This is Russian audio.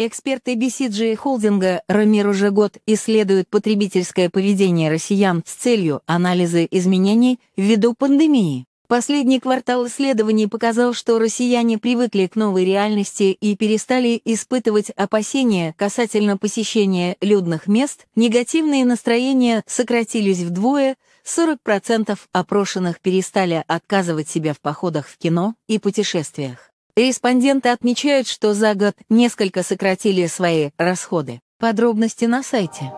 Эксперты BCG холдинга «Рамир уже год» исследуют потребительское поведение россиян с целью анализа изменений ввиду пандемии. Последний квартал исследований показал, что россияне привыкли к новой реальности и перестали испытывать опасения касательно посещения людных мест, негативные настроения сократились вдвое, 40% опрошенных перестали отказывать себя в походах в кино и путешествиях. Респонденты отмечают, что за год несколько сократили свои расходы. Подробности на сайте.